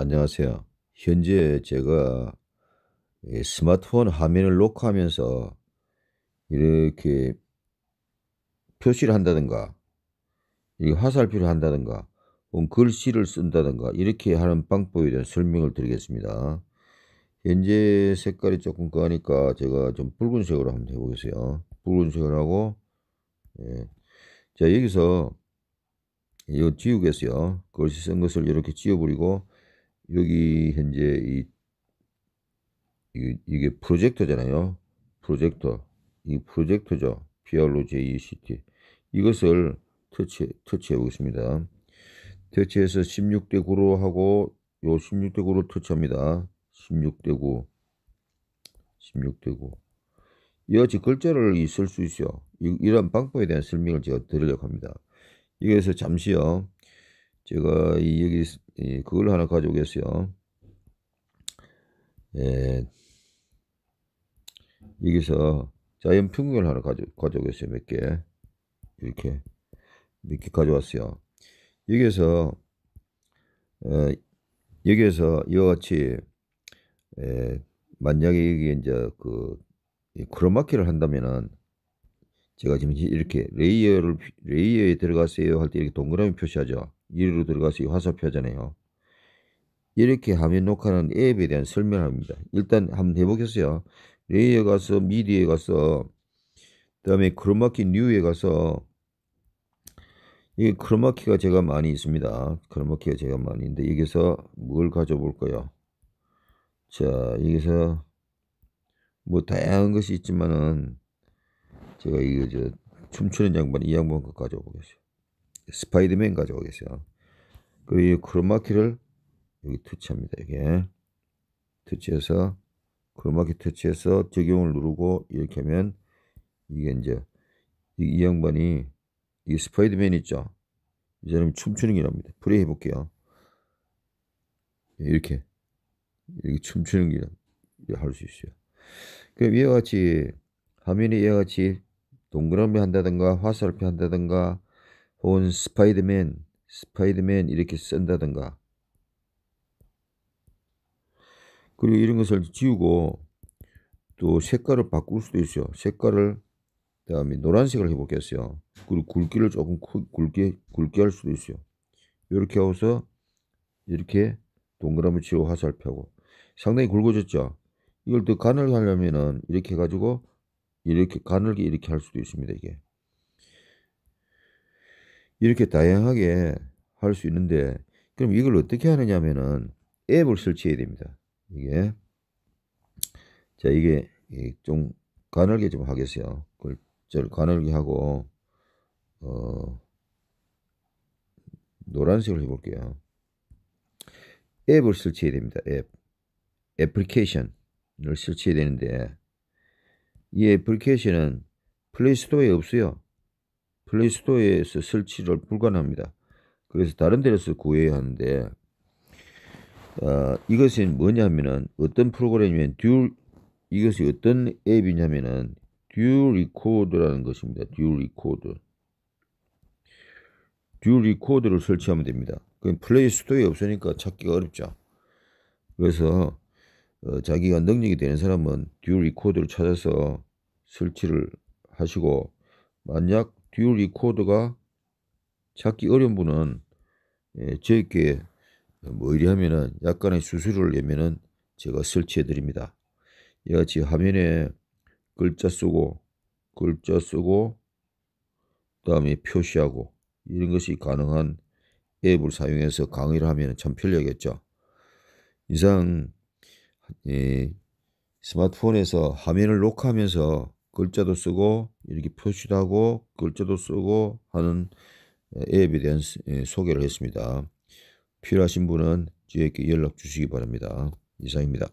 안녕하세요. 현재 제가 스마트폰 화면을 녹화하면서 이렇게 표시를 한다든가 화살표를 한다든가 글씨를 쓴다든가 이렇게 하는 방법에 대한 설명을 드리겠습니다. 현재 색깔이 조금 까니까 제가 좀 붉은색으로 한번 해보겠어요. 붉은색을 하고 예. 자 여기서 이거 지우겠어요. 글씨 쓴 것을 이렇게 지워버리고 여기 현재 이 이게, 프로젝터잖아요. 프로젝터. 이 프로젝터죠. PRO JECT. 이것을 터치, 터치해 보겠습니다. 터치해서 16대 9로 하고 요 16대 9로 터치합니다. 16대 9. 16대 9. 이와 여지 글자를 쓸 수 있어요. 이런 방법에 대한 설명을 제가 드리려고 합니다. 여기서 잠시요. 제가 여기 예, 그걸 하나 가져오겠어요. 예, 여기서 자연 평균을 하나 가져, 가져오겠어요. 몇 개. 이렇게. 몇 개 가져왔어요. 여기서 어, 여기에서 이와 같이, 에, 예, 만약에 여기 이제 그, 크로마키를 한다면은, 제가 지금 이렇게 레이어를, 레이어에 들어갔어요 할 때 이렇게 동그라미 표시하죠. 이리로 들어가서 화살표잖아요. 이렇게 하면 녹화는 앱에 대한 설명합니다. 일단 한번 해보겠어요. 레이에 가서 미디에 가서 그다음에 크로마키 뉴에 가서 이 크로마키가 제가 많이 있습니다. 크로마키가 제가 많이 있는데 여기서 뭘 가져볼까요? 자 여기서 뭐 다양한 것이 있지만은 제가 이거 저 춤추는 양반 이 양반 거 가져보겠습니다. 스파이더맨 가져오겠어요. 그리고 이 크로마키를 여기 터치합니다. 이게 터치해서 크로마키 터치해서 적용을 누르고 이렇게 하면 이게 이제 이, 이 양반이 이 스파이더맨 있죠. 이 사람이 춤추는 게 납니다. 플레이 해볼게요. 예, 이렇게 이렇게 춤추는 게할수 있어요. 그럼 이와 같이 화면이 이와 같이 동그라미 한다든가 화살표 한다든가 혹은 스파이더맨, 스파이더맨 이렇게 쓴다든가 그리고 이런 것을 지우고 또 색깔을 바꿀 수도 있어요. 색깔을 다음에 노란색을 해보겠어요 그리고 굵기를 조금 굵게 굵게 할 수도 있어요. 이렇게 하고서 이렇게 동그라미 치고 화살표고 상당히 굵어졌죠. 이걸 또 간을 하려면은 이렇게 해가지고 이렇게 가늘게 이렇게 할 수도 있습니다. 이게 이렇게 다양하게 할 수 있는데 그럼 이걸 어떻게 하느냐면은 앱을 설치해야 됩니다. 이게 자 이게 좀 가늘게 좀 하겠어요. 그걸 저 가늘게 하고 어노란색으로 해볼게요. 앱을 설치해야 됩니다. 앱 애플리케이션을 설치해야 되는데 이 애플리케이션은 플레이스토어에 없어요. 플레이스토어에서 설치를 불가능합니다. 그래서 다른 데서 구해야 하는데 어, 아, 이것은 뭐냐면은 어떤 프로그램이면 듀얼 이것이 어떤 앱이냐면은 듀얼 리코더라는 것입니다. 듀얼 리코더. 듀얼 리코더를 설치하면 됩니다. 그럼 플레이 스토어에 없으니까 찾기가 어렵죠. 그래서 어, 자기가 능력이 되는 사람은 듀얼 리코더를 찾아서 설치를 하시고 만약 듀얼 리코더가 찾기 어려운 분은 예, 저에게 뭐 이리하면은 약간의 수수료를 내면은 제가 설치해 드립니다. 이같이 화면에 글자 쓰고 글자 쓰고 그다음에 표시하고 이런 것이 가능한 앱을 사용해서 강의를 하면 참 편리하겠죠. 이상 예, 스마트폰에서 화면을 녹화하면서 글자도 쓰고 이렇게 표시도 하고 글자도 쓰고 하는 앱에 대한 소개를 했습니다. 필요하신 분은 저에게 연락 주시기 바랍니다. 이상입니다.